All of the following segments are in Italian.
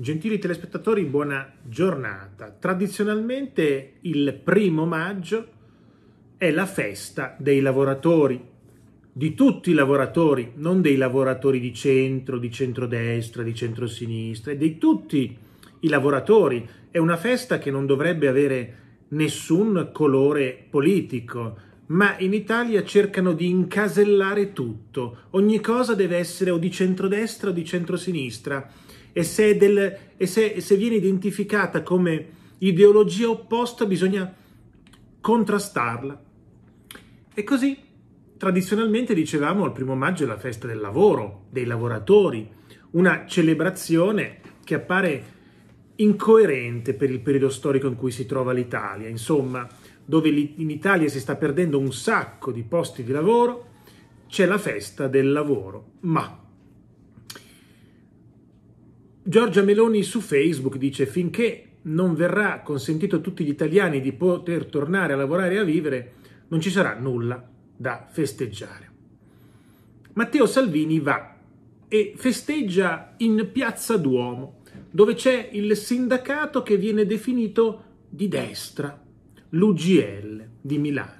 Gentili telespettatori, buona giornata. Tradizionalmente il primo maggio è la festa dei lavoratori, di tutti i lavoratori, non dei lavoratori di centro, di centrodestra, di centrosinistra, di tutti i lavoratori. È una festa che non dovrebbe avere nessun colore politico, ma in Italia cercano di incasellare tutto. Ogni cosa deve essere o di centrodestra o di centrosinistra. E se, del, e se, se viene identificata come ideologia opposta bisogna contrastarla. E così, tradizionalmente, dicevamo, il primo maggio è la festa del lavoro, dei lavoratori, una celebrazione che appare incoerente per il periodo storico in cui si trova l'Italia. Insomma, dove in Italia si sta perdendo un sacco di posti di lavoro, c'è la festa del lavoro. Ma Giorgia Meloni su Facebook dice finché non verrà consentito a tutti gli italiani di poter tornare a lavorare e a vivere, non ci sarà nulla da festeggiare. Matteo Salvini va e festeggia in Piazza Duomo, dove c'è il sindacato che viene definito di destra, l'UGL di Milano.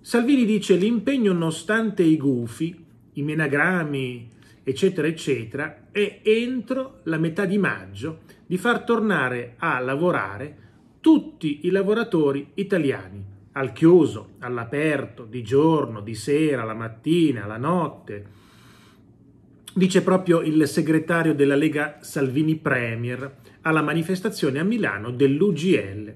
Salvini dice l'impegno nonostante i gufi, i menagrami, eccetera, eccetera, è entro la metà di maggio di far tornare a lavorare tutti i lavoratori italiani, al chiuso, all'aperto, di giorno, di sera, la mattina, la notte. Dice proprio il segretario della Lega Salvini Premier alla manifestazione a Milano dell'UGL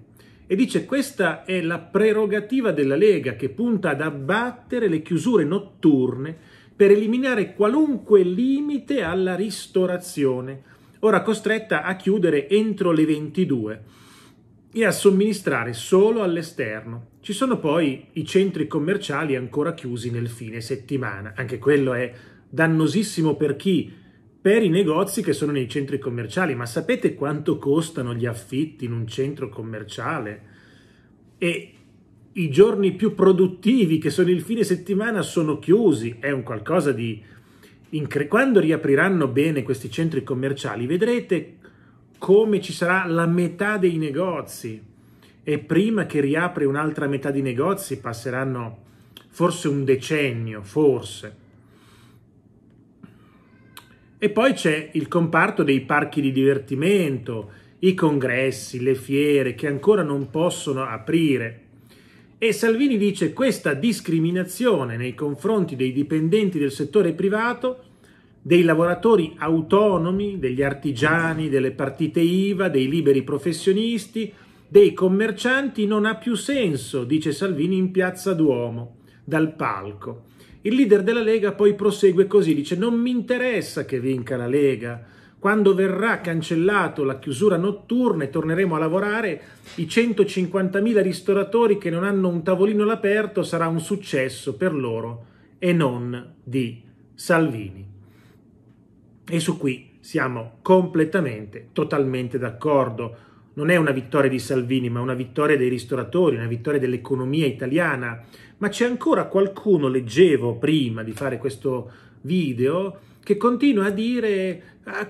e dice questa è la prerogativa della Lega che punta ad abbattere le chiusure notturne per eliminare qualunque limite alla ristorazione, ora costretta a chiudere entro le 22 e a somministrare solo all'esterno. Ci sono poi i centri commerciali ancora chiusi nel fine settimana, anche quello è dannosissimo per chi per i negozi che sono nei centri commerciali. Ma sapete quanto costano gli affitti in un centro commerciale? E i giorni più produttivi, che sono il fine settimana, sono chiusi. È un qualcosa di... Incre- quando riapriranno bene questi centri commerciali, vedrete come ci sarà la metà dei negozi e prima che riapre un'altra metà di negozi passeranno forse un decennio, forse. E poi c'è il comparto dei parchi di divertimento, i congressi, le fiere che ancora non possono aprire. E Salvini dice questa discriminazione nei confronti dei dipendenti del settore privato, dei lavoratori autonomi, degli artigiani, delle partite IVA, dei liberi professionisti, dei commercianti non ha più senso, dice Salvini in piazza Duomo, dal palco. Il leader della Lega poi prosegue così, dice non mi interessa che vinca la Lega, quando verrà cancellato la chiusura notturna e torneremo a lavorare, i 150.000 ristoratori che non hanno un tavolino all'aperto sarà un successo per loro e non di Salvini. E su qui siamo completamente, totalmente d'accordo non è una vittoria di Salvini, ma una vittoria dei ristoratori, una vittoria dell'economia italiana, ma c'è ancora qualcuno, leggevo prima di fare questo video, che continua a dire ah,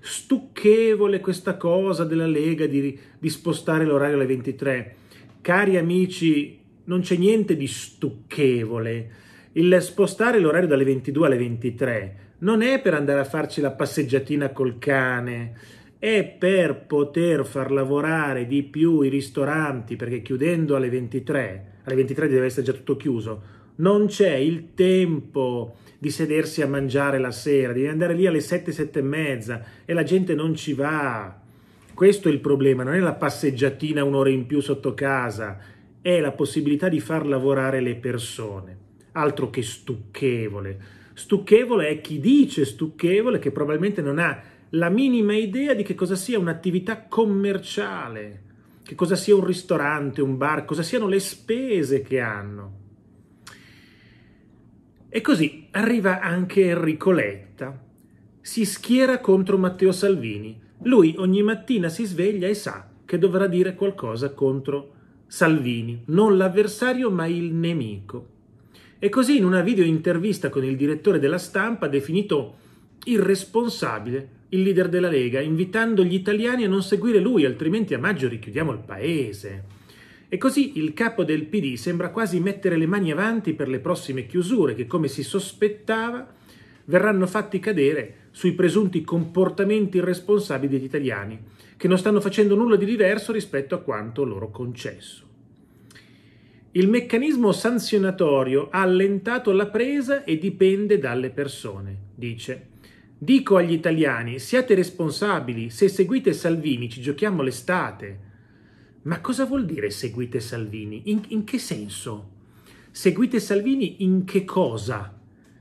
stucchevole questa cosa della Lega di, di spostare l'orario alle 23. Cari amici, non c'è niente di stucchevole. Il spostare l'orario dalle 22 alle 23 non è per andare a farci la passeggiatina col cane, e per poter far lavorare di più i ristoranti, perché chiudendo alle 23, alle 23 deve essere già tutto chiuso, non c'è il tempo di sedersi a mangiare la sera, devi andare lì alle 7, 7 e mezza e la gente non ci va. Questo è il problema, non è la passeggiatina un'ora in più sotto casa, è la possibilità di far lavorare le persone. Altro che stucchevole. Stucchevole è chi dice stucchevole che probabilmente non ha la minima idea di che cosa sia un'attività commerciale, che cosa sia un ristorante, un bar, cosa siano le spese che hanno. E così arriva anche Enrico Letta, si schiera contro Matteo Salvini. Lui ogni mattina si sveglia e sa che dovrà dire qualcosa contro Salvini, non l'avversario ma il nemico. E così in una video intervista con il direttore della stampa, definito irresponsabile, il leader della Lega, invitando gli italiani a non seguire lui, altrimenti a maggio richiudiamo il paese. E così il capo del PD sembra quasi mettere le mani avanti per le prossime chiusure che, come si sospettava, verranno fatti cadere sui presunti comportamenti irresponsabili degli italiani, che non stanno facendo nulla di diverso rispetto a quanto loro concesso. Il meccanismo sanzionatorio ha allentato la presa e dipende dalle persone, dice Dico agli italiani, siate responsabili, se seguite Salvini ci giochiamo l'estate. Ma cosa vuol dire seguite Salvini? In, in, che senso? Seguite Salvini in che cosa?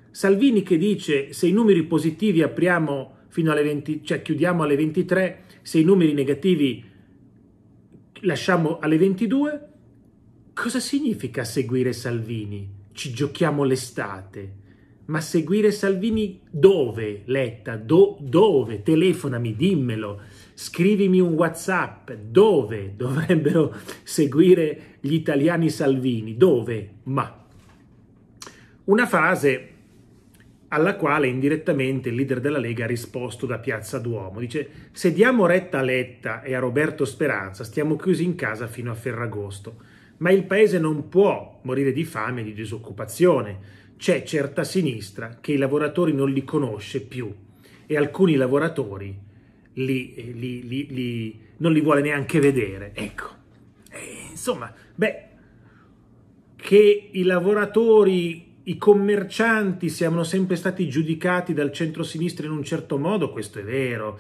Salvini che dice se i numeri positivi apriamo fino alle 20, cioè chiudiamo alle 23, se i numeri negativi lasciamo alle 22, cosa significa seguire Salvini? Ci giochiamo l'estate. Ma seguire Salvini dove, Letta? Do, dove? Telefonami, dimmelo. Scrivimi un WhatsApp. Dove dovrebbero seguire gli italiani Salvini? Dove? Ma. Una frase alla quale indirettamente il leader della Lega ha risposto da Piazza Duomo. Dice, se diamo retta a Letta e a Roberto Speranza, stiamo chiusi in casa fino a Ferragosto. Ma il paese non può morire di fame e di disoccupazione c'è certa sinistra che i lavoratori non li conosce più e alcuni lavoratori li, eh, li, li, non li vuole neanche vedere. Ecco, e, eh, insomma, beh, che i lavoratori, i commercianti siano sempre stati giudicati dal centro-sinistra in un certo modo, questo è vero.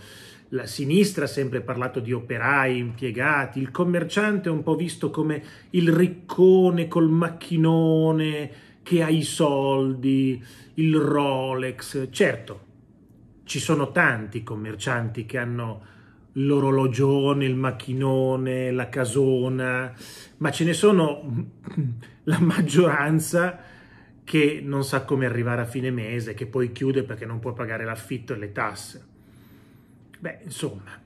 La sinistra ha sempre parlato di operai, impiegati, il commerciante è un po' visto come il riccone col macchinone, che ha i soldi, il Rolex. Certo, ci sono tanti commercianti che hanno l'orologione, il macchinone, la casona, ma ce ne sono la maggioranza che non sa come arrivare a fine mese, che poi chiude perché non può pagare l'affitto e le tasse. Beh, insomma,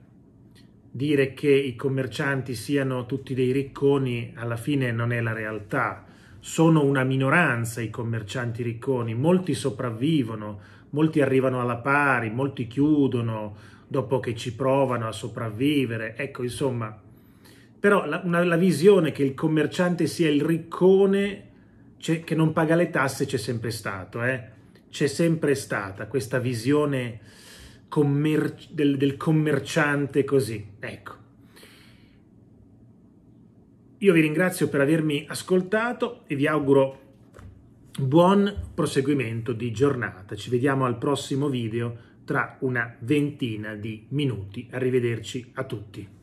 dire che i commercianti siano tutti dei ricconi alla fine non è la realtà sono una minoranza i commercianti ricconi, molti sopravvivono, molti arrivano alla pari, molti chiudono dopo che ci provano a sopravvivere. Ecco, insomma, però la, una, la visione che il commerciante sia il riccone che non paga le tasse c'è sempre stato, eh? c'è sempre stata questa visione commer del, del commerciante così, ecco. Io vi ringrazio per avermi ascoltato e vi auguro buon proseguimento di giornata. Ci vediamo al prossimo video tra una ventina di minuti. Arrivederci a tutti.